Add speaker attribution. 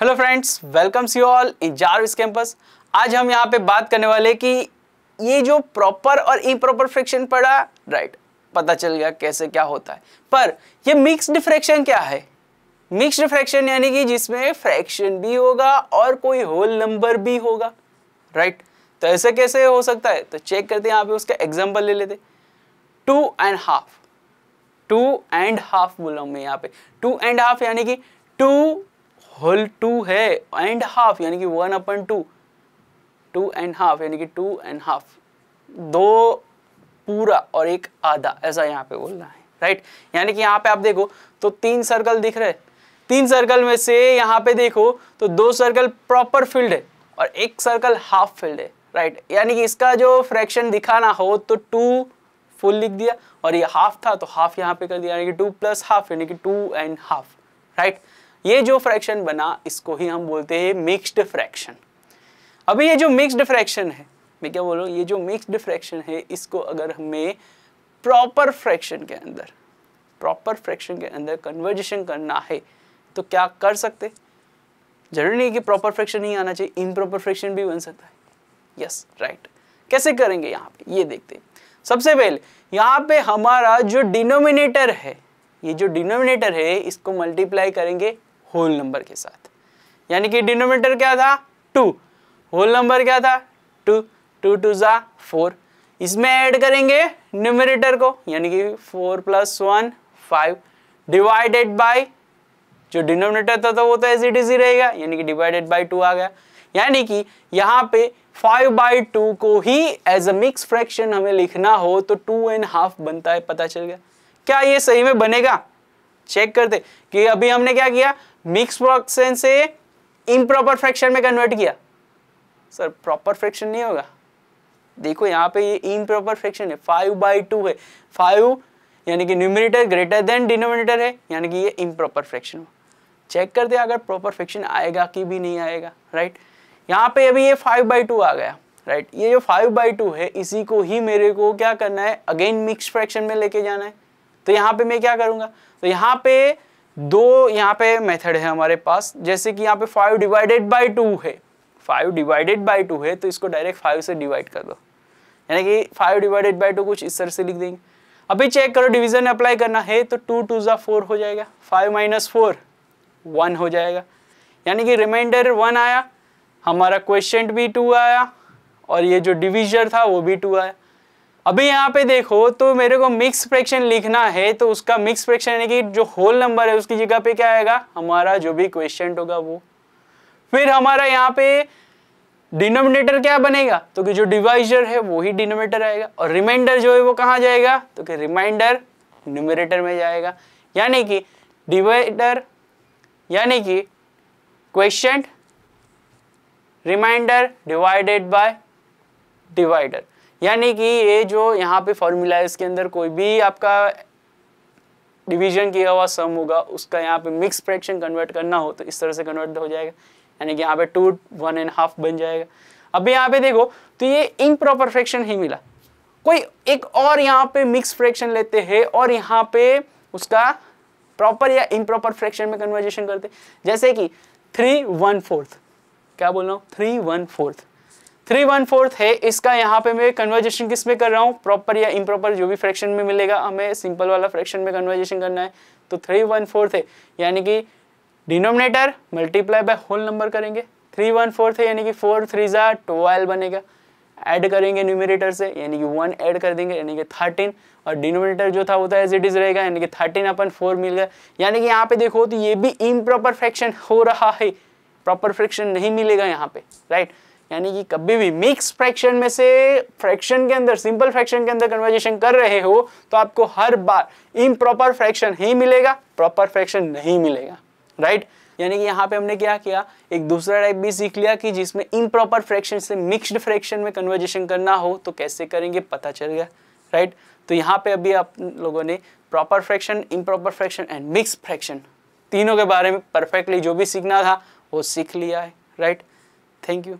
Speaker 1: Hello friends welcomes you all in Jarvis campus आज हम यहाँ पे बात करने वाले कि ये जो प्रॉपर और इप्रॉपर फ्रिक्शन पड़ा राइट पता चल गया कैसे क्या होता है पर ये मिक्स डिफ्रैक्शन क्या है मिक्स डिफ्रैक्शन यानी कि जिसमें फ्रैक्शन भी होगा और कोई होल नंबर भी होगा राइट तो ऐसे कैसे हो सकता है तो चेक करते हैं यहाँ पे उसका एग्जाम्पल ले लेते two and half two and half बोला हूँ मैं यहाँ पे टू एंड हाफ यानी कि टू होल टू है एंड हाफ यानी कि one upon two two and half यानी कि टू एंड हाफ दो पूरा और एक आधा ऐसा यहाँ पे बोलना है राइट यानी कि यहाँ पे आप देखो तो तीन सर्कल दिख रहे तीन सर्कल में से यहाँ पे देखो तो दो सर्कल प्रॉपर फील्ड है और एक सर्कल हाफ फील्ड है राइट यानी कि इसका जो फ्रैक्शन दिखाना हो तो टू फुल लिख दिया और ये हाफ था तो हाफ यहाँ पे कर दिया यानी कि टू प्लस हाफ यानी कि टू एंड हाफ राइट ये जो फ्रैक्शन बना इसको ही हम बोलते हैं मिक्स्ड फ्रैक्शन अभी ये जो मिक्स्ड फ्रैक्शन है मैं क्या बोल रहा ये जो मिक्स्ड फ्रैक्शन है इसको अगर हमें प्रॉपर फ्रैक्शन के अंदर प्रॉपर फ्रैक्शन के अंदर कन्वर्जेशन करना है तो क्या कर सकते जरूरी नहीं कि प्रॉपर फ्रैक्शन ही आना चाहिए इन प्रॉपर फ्रैक्शन भी बन सकता है यस राइट right. कैसे करेंगे यहाँ पे ये देखते हैं सबसे पहले यहाँ पे हमारा जो डिनोमिनेटर है ये जो डिनोमिनेटर है इसको मल्टीप्लाई करेंगे होल नंबर के साथ यानी कि डिनोमीटर क्या था टू होल नंबर क्या था टू टू टू ज़ा फोर इसमें ऐड करेंगे न्यूमरेटर को यानी कि four plus one five divided by जो डिनोमिनेटर था तो वो तो एज इट इज ही रहेगा यानी कि डिवाइडेड बाय टू आ गया यानी कि यहाँ पे फाइव बाई टू को ही एज अ मिक्स फ्रैक्शन हमें लिखना हो तो टू एंड हाफ बनता है पता चल गया क्या ये सही में बनेगा चेक करते कि अभी हमने क्या किया मिक्स फ्रैक्शन से इम्प्रॉपर फ्रैक्शन में कन्वर्ट किया सर प्रॉपर फ्रैक्शन नहीं होगा देखो यहाँ पे ये इम्प्रॉपर फ्रैक्शन है फाइव बाई टू है फाइव यानी कि न्यूमिनेटर ग्रेटर देन डिनोमिनेटर है यानी कि ये इम्प्रॉपर फ्रैक्शन हो चेक कर दे अगर प्रॉपर फ्रैक्शन आएगा कि भी नहीं आएगा राइट यहाँ पे अभी ये फाइव बाई टू आ गया राइट ये जो फाइव बाई टू है इसी को ही मेरे को क्या करना है अगेन मिक्स फ्रैक्शन में लेके जाना है तो यहाँ पे मैं क्या करूँगा तो यहाँ पे दो यहाँ पे मेथड है हमारे पास जैसे कि यहाँ पे फाइव डिवाइडेड बाई टू है फाइव डिवाइडेड बाई टू है तो इसको डायरेक्ट फाइव से डिवाइड कर दो यानी कि फाइव डिवाइडेड बाई टू कुछ इस तरह से लिख देंगे अभी चेक करो डिवीजन अप्लाई करना है तो टू टू ज़ा फोर हो जाएगा फाइव माइनस फोर वन हो जाएगा यानी कि रिमाइंडर वन आया हमारा क्वेश्चन भी टू आया और ये जो डिवीजर था वो भी टू आया अभी यहाँ पे देखो तो मेरे को मिक्स फ्रैक्शन लिखना है तो उसका मिक्स फ्रैक्शन यानी कि जो होल नंबर है उसकी जगह पे क्या आएगा हमारा जो भी क्वेश्चन होगा वो फिर हमारा यहाँ पे डिनोमिनेटर क्या बनेगा तो कि जो डिवाइजर है वो ही डिनोमिनेटर आएगा और रिमाइंडर जो है वो कहाँ जाएगा तो कि रिमाइंडर न्यूमिनेटर में जाएगा यानी कि डिवाइडर यानी कि question remainder divided by divider यानी कि ये जो यहाँ पे फॉर्मूला है इसके अंदर कोई भी आपका डिवीजन किया हुआ सम होगा उसका यहाँ पे मिक्स फ्रैक्शन कन्वर्ट करना हो तो इस तरह से कन्वर्ट हो जाएगा यानी कि यहाँ पे टू वन एंड हाफ बन जाएगा अब यहाँ पे देखो तो ये इम प्रॉपर फ्रैक्शन ही मिला कोई एक और यहाँ पे मिक्स फ्रैक्शन लेते हैं और यहाँ पे उसका प्रॉपर या इम्प्रॉपर फ्रैक्शन में कन्वर्जेशन करते जैसे कि थ्री वन फोर्थ क्या बोल रहा हूँ three one fourth three one fourth है इसका यहाँ पे मैं कन्वर्जेशन किस में कर रहा हूँ प्रॉपर या इम्प्रॉपर जो भी फ्रैक्शन में मिलेगा हमें सिंपल वाला फ्रैक्शन में कन्वर्जेशन करना है तो थ्री वन फोर्थ है यानी कि denominator multiply by whole number करेंगे थ्री वन फोर्थ है यानी कि फोर थ्री ज़ा ट्वेल्व बनेगा ऐड करेंगे न्यूमिनेटर से यानी कि वन ऐड कर देंगे यानी कि थर्टीन और डिनोमिनेटर जो था वो था एज इट इज़ रहेगा यानी कि थर्टीन अपन फोर मिल गया यानी कि यहाँ पे देखो तो ये भी इम्प्रॉपर फ्रैक्शन हो रहा है प्रॉपर फ्रैक्शन नहीं मिलेगा यहाँ पे राइट right? यानी कि कभी भी मिक्स फ्रैक्शन में से फ्रैक्शन के अंदर सिंपल फ्रैक्शन के अंदर कन्वर्जेशन कर रहे हो तो आपको हर बार इम प्रॉपर फ्रैक्शन ही मिलेगा प्रॉपर फ्रैक्शन नहीं मिलेगा राइट right? यानी कि यहाँ पे हमने क्या किया एक दूसरा टाइप भी सीख लिया कि जिसमें इम्प्रॉपर फ्रैक्शन से मिक्सड फ्रैक्शन में कन्वर्जेशन करना हो तो कैसे करेंगे पता चल गया राइट right? तो यहाँ पे अभी आप लोगों ने proper fraction improper fraction and mix fraction तीनों के बारे में परफेक्टली जो भी सीखना था वो सीख लिया है राइट थैंक यू